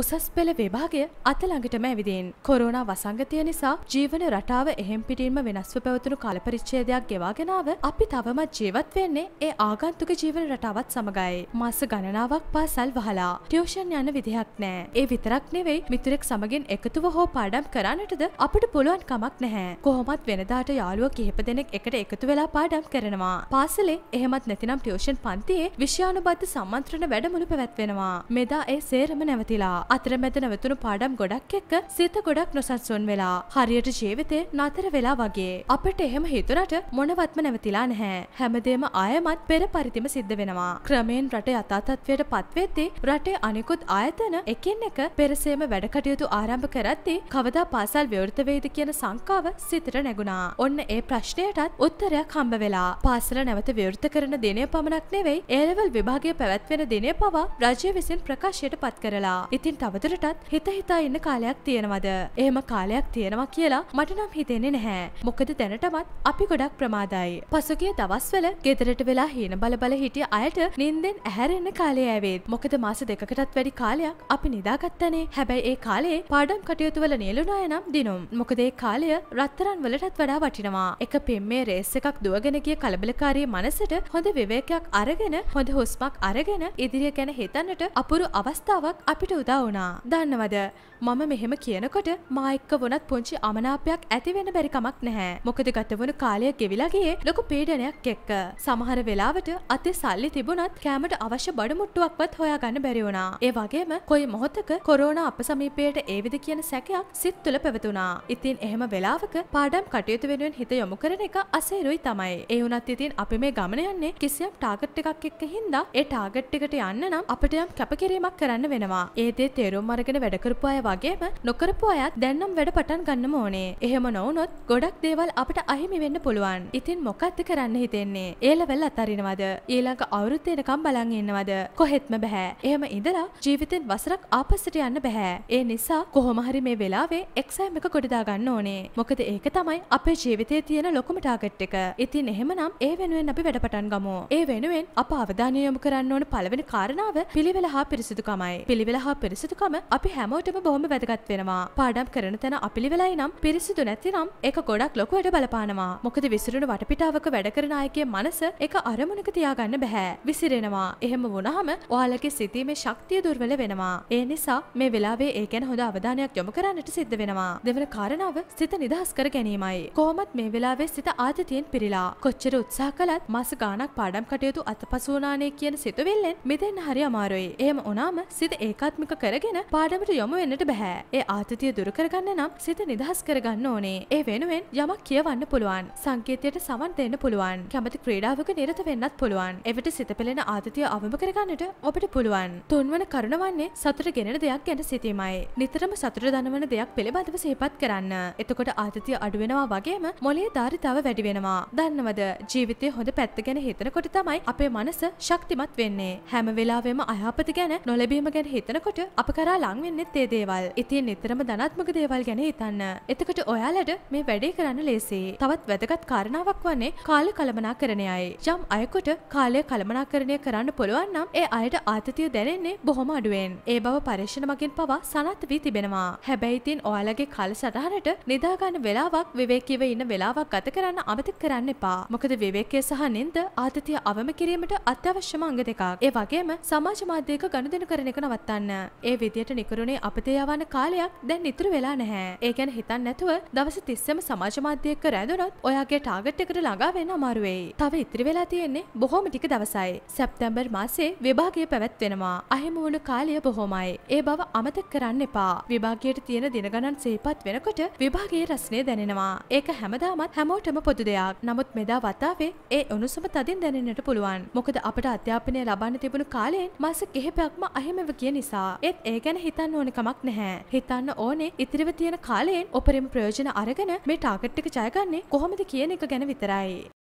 උසස් පෙළ විභාගය අතළඟටම ඇවිදීන්. කොරෝනා වසංගතය නිසා ජීවන රටාව එහෙම් පිටින්ම වෙනස්ව පැවතුණු කාලපරිච්ඡේදයක් ගෙවාගෙනාව අපි තවමත් ජීවත් වෙන්නේ ඒ ආගන්තුක ජීවන රටාවත් සමගයි. මාස ගණනාවක් පාසල් වහලා ටියුෂන් යන විදිහක් නෑ. ඒ විතරක් නෙවෙයි මිතුරෙක් සමගින් එකතුව හෝ පාඩම් කරන්නටද අපට පුළුවන් කමක් නැහැ. කොහොමත් වෙනදාට යාළුව කිහිප දෙනෙක් එකට එකතු වෙලා පාඩම් කරනවා. පාසලේ එහෙමත් නැතිනම් ටියුෂන් පන්තියේ විෂයානුබද්ධ සම්මන්ත්‍රණ වැඩමුළු පැවැත්වෙනවා. මෙදා ඒ සේරම නැවතිලා අතරමැද නැවතුණු පාඩම් ගොඩක් එක්ක සිත ගොඩක් නොසන්සුන් වෙලා හරියට ජීවිතේ නතර වෙලා වගේ. අපිට එහෙම හිතුණට මොනවත්ම නැවතිලා නැහැ. හැමදේම ආයමත් පෙර පරිදිම සිද්ධ වෙනවා. ක්‍රමයෙන් රට යථා තත්ත්වයට පත්වෙද්දී රටේ අනිකුත් ආයතන එකින් එක පෙරසේම වැඩ කටයුතු ආරම්භ කරද්දී කවදා පාසල් විවෘත වෙයිද කියන සංකාව සිතට නැගුණා. ඔන්න ඒ ප්‍රශ්නයටත් උත්තරයක් හම්බ වෙලා පාසල නැවත විවෘත කරන දිනය පමණක් නෙවෙයි ඒලෙවල් විභාගය පැවැත්වෙන දිනය පවා රජය විසින් ප්‍රකාශයට පත් කරලා. ඉතින් ඉතින් තවදුරටත් හිත හිතා ඉන්න කාලයක් තියෙනවද? එහෙම කාලයක් තියෙනවා කියලා මට නම් හිතෙන්නේ නැහැ. මොකද දැනටමත් අපි ගොඩක් ප්‍රමාදයි. පසුගිය දවස්වල ගෙදරට වෙලා හීන බල බල හිටිය අයට නිින්දෙන් ඇහැරෙන්න කාලය ඇවිත්. මොකද මාස දෙකකටත් වැඩි කාලයක් අපි නිදාගත්තනේ. හැබැයි ඒ කාලේ පාඩම් කටයුතු වල නියලුණා නම් දිනුම්. මොකද ඒ කාලය රත්තරන් වලටත් වඩා වටිනවා. එක පෙම්මේ රේස් එකක් දුවගෙන ගිය කලබලකාරී මනසට හොඳ විවේකයක් අරගෙන හොඳ හුස්මක් අරගෙන ඉදිරිය ගැන හිතන්නට අපුරු අවස්ථාවක් අපිට උදා වුණා. දන්නවද මම මෙහෙම කියනකොට මා එක්ක වුණත් පුංචි අමනාපයක් ඇති වෙන්න බැරි කමක් නැහැ. මොකද ගත වුණු කාලය ගෙවිලා ගියේ ලොකු පීඩනයක් එක්ක. සමහර වෙලාවට අතේ සල්ලි තිබුණත් කෑමට අවශ්‍ය බඩු මුට්ටුවක්වත් හොයාගන්න බැරි වුණා. ඒ වගේම කොයි මොහොතක කොරෝනා අප සමීපයට ඒවිද කියන සැකයක් සිත් තුළ පැවතුණා. ඉතින් එහෙම වෙලාවක පාඩම් කටයුතු වෙනුවෙන් හිත යොමු කරන එක අසේරුයි තමයි. ඒ වුණත් ඉතින් අපි මේ ගමන යන්නේ කිසියම් ටාගට් එකක් එක්ක හින්දා ඒ ටාගට් එකට යන්න නම් අපිට යම් කැපකිරීමක් කරන්න වෙනවා. ඒ දේ තේරුම් අරගෙන වැඩකරපු අය වගේම නොකරපු අයත් දැන්නම් වැඩ පටන් ගන්න ඕනේ එහෙම නොවනොත් ගොඩක් දේවල් අපට අහිමි වෙන්න පුළුවන් ඉතින් මොකක්ද කරන්න හිතෙන්නේ ඒලවල් අතරිනවද ඊළඟ අවුරුත්තයනකම් බලන් ඉන්නවද කොහෙත්ම බැහැ එහෙම ඉඳලා ජීවිතෙන් වසරක් ආපස්සට යන්න බැහැ ඒ නිසා කොහොමහරි මේ වෙලාවේ එක්සෑම් එක ගොඩදා ගන්න ඕනේ මොකද ඒක තමයි අපේ ජීවිතය තියෙන ලොකුම ටාගට් එක. ඉතින් එහෙමනම් ඒ වෙනුවෙන් අපි වැඩපටන් ගමු. ඒ වෙනුවෙන් අප අවධානය යොමු කරන්න ඕන පළවෙනි කාරණාව පිළිවෙල හා පිරිසිදුකමයි. පිළිවෙල හා පිරිසිදු පිරිසිදුකම අපි හැමෝටම බොහොම වැදගත් වෙනවා. පාඩම් කරන තැන අපිළිවෙලයි නම් පිරිසිදු නැතිනම් ඒක ගොඩක් ලොකුවට බලපානවා. මොකද විසිරුණු වටපිටාවක වැඩ කරන අයගේ මනස එක අරමුණක තියාගන්න බෑ. විසිරෙනවා. එහෙම වුණාම ඔයාලගේ සිතීමේ ශක්තිය දුර්වල වෙනවා. ඒ නිසා මේ වෙලාවේ ඒ ගැන හොඳ අවධානයක් යොමු කරන්නට සිද්ධ වෙනවා. දෙවන කාරණාව සිත නිදහස් කර ගැනීමයි. කොහොමත් මේ වෙලාවේ සිත ආතතියෙන් පිරিলা. කොච්චර උත්සාහ කළත් මාස ගාණක් පාඩම් කටයුතු අතපසු වුණානේ කියන සිතුවිල්ලෙන් මෙතෙන් හරි අමාරුයි. එහෙම වුණාම සිත ඒකාත්මික කරගෙන පාඩමට යොමු වෙන්නට බැහැ. ඒ ආතතිය දුරු කරගන්න නම් සිත නිදහස් කරගන්න ඕනේ. ඒ වෙනුවෙන් යමක් කියවන්න පුළුවන්. සංකේතයට සමන් දෙන්න පුළුවන්. කැමති ක්‍රීඩාවක නිරත වෙන්නත් පුළුවන්. එවිට සිත පෙළෙන ආතතිය අවම කරගන්නට ඔබට පුළුවන්. තුන්වන කරුණ වන්නේ සතුට ගෙනෙන දෙයක් ගැන සිතීමයි. නිතරම සතුට දනවන දෙයක් පිළිබඳව සිහිපත් කරන්න. එතකොට ආතතිය අඩු වෙනවා වගේම මොලේ ධාරිතාව වැඩි වෙනවා. දන්නවද ජීවිතයේ හොඳ පැත්ත ගැන හිතනකොට තමයි අපේ මනස ශක්තිමත් වෙන්නේ. හැම වෙලාවෙම අයහපත ගැන නොලැබීම ගැන හිතනකොට අප කරා ලංවෙන්නෙත් ඒ දේවල් ඉතින් නිතරම ධනත්මක දේවල් ගැන හිතන්න එතකට ඔයාලට මේ වැඩේ කරන්න ලේසේ තවත් වැදගත් කාරණාවක් වන්නේ කාල කළමනා කරණයයි යම් අයකොට කාලය කළමනා කරණය කරන්න පුළුවන්නම් ඒ අයට ආතතිය දැනෙන්නේ බොහොම අඩුවෙන් ඒ බව පර්ේෂණ මගින් පවා සනත් වී තිබෙනවා හැබැයිතින් ඔයාලගේ කල් සටහනට නිදාගන්න වෙලාවක් විවේකිව ඉන්න වෙලාවක් ගත කරන්න අමතක කරන්න එපා මොකද විවේකය සහ නින්ද ආතතිය අවම කිරීමට අත්‍යවශ්‍යම අංග දෙකක් ඒ වගේම සමාජ මාධ්‍යයක ගනුදෙනු කරන එක නවත්තන්න ඒ විදියට නිකරුණේ අපතේ යවන කාලයක් දැන් ඉතුරු වෙලා නැහැ. ඒ ගැන හිතන්න නැතුව දවස් 30ම සමාජ මාධ්‍යයක රැඳුනොත් ඔයාගේ ටාගට් එකට ළඟා වෙන්න අමාරු වෙයි. තව ඉතිරි වෙලා තියෙන්නේ බොහොම ටික දවසයි. සැප්තැම්බර් මාසේ විභාගය පැවැත්වෙනවා. අහිමි වුණු කාලය බොහොමයි. ඒ බව අමතක කරන්න එපා. විභාගයට තියෙන දින ගණන් සිහිපත් වෙනකොට විභාගයේ රසණය දැනෙනවා. ඒක හැමදාමත් හැමෝටම පොදු දෙයක්. නමුත් මෙදා වතාවේ ඒ උණුසුම තදින් දැනෙන්නට පුළුවන්. මොකද අපට අධ්‍යාපනය ලබන්න තිබුණු කාලයෙන් මාස කිහිපයක්ම අහිමිව ගිය නිසා. ඒ කෙනෙක් ඒ ගැන හිතන්න ඕන කමක් නැහැ. හිතන්න ඕනේ ඉතිරිව තියෙන කාලයෙන් උපරිම ප්‍රයෝජන අරගෙන මේ ටාගට් එක ජයගන්නේ කොහොමද කියන එක ගැන විතරයි.